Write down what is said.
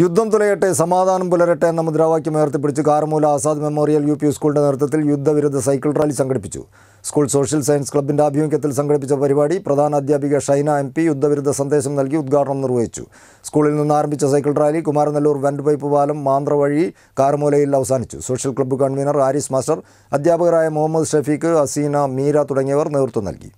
യുദ്ധം തുലയട്ടെ സമാധാനം പുലരട്ടെ എന്ന മുദ്രാവാക്യം ഉയർത്തിപ്പിടിച്ച് Karmoola Azad memorial U P സ്കൂളിൻ്റെ നേതൃത്വത്തിൽ യുദ്ധവിരുദ്ധ സൈക്കിൾ റാലി സംഘടിപ്പിച്ചു സ്കൂൾ സോഷ്യൽ സയൻസ് ക്ലബിൻ്റെ ആഭിമുഖ്യത്തിൽ സംഘടിപ്പിച്ച പരിപാടി പ്രധാന അധ്യാപിക ഷൈന എം പി യുദ്ധവിരുദ്ധ സന്ദേശം നൽകി ഉദ്ഘാടനം നിർവഹിച്ചു സ്കൂളിൽ നിന്ന് ആരംഭിച്ച സൈക്കിൾ റാലി കുമാരനല്ലൂർ വെൻഡ് പൈപ്പ് പാലം മാന്ത്ര വഴി കാർമൂലയിൽ അവസാനിച്ചു social club convener Aris master അധ്യാപകരായ മുഹമ്മദ് ഷഫീഖ് അസീന മീര തുടങ്ങിയവർ നേതൃത്വം നൽകി